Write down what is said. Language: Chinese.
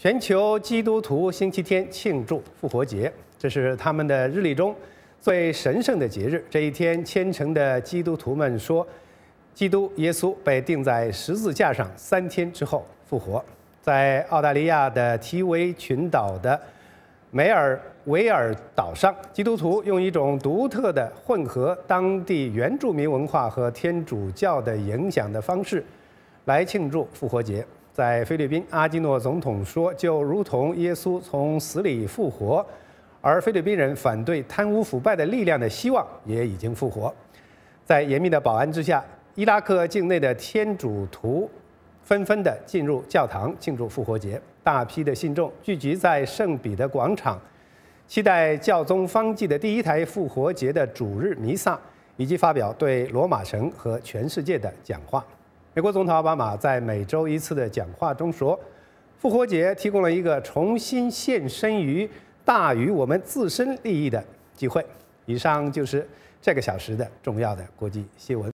全球基督徒星期天庆祝复活节，这是他们的日历中最神圣的节日。这一天，虔诚的基督徒们说，基督耶稣被钉在十字架上，三天之后复活。在澳大利亚的提维群岛的梅尔维尔岛上，基督徒用一种独特的混合当地原住民文化和天主教的影响的方式来庆祝复活节。在菲律宾，阿基诺总统说：“就如同耶稣从死里复活，而菲律宾人反对贪污腐败的力量的希望也已经复活。”在严密的保安之下，伊拉克境内的天主徒纷纷地进入教堂庆祝复活节。大批的信众聚集在圣彼得广场，期待教宗方济的第一台复活节的主日弥撒，以及发表对罗马城和全世界的讲话。美国总统奥巴马在每周一次的讲话中说：“复活节提供了一个重新献身于大于我们自身利益的机会。”以上就是这个小时的重要的国际新闻。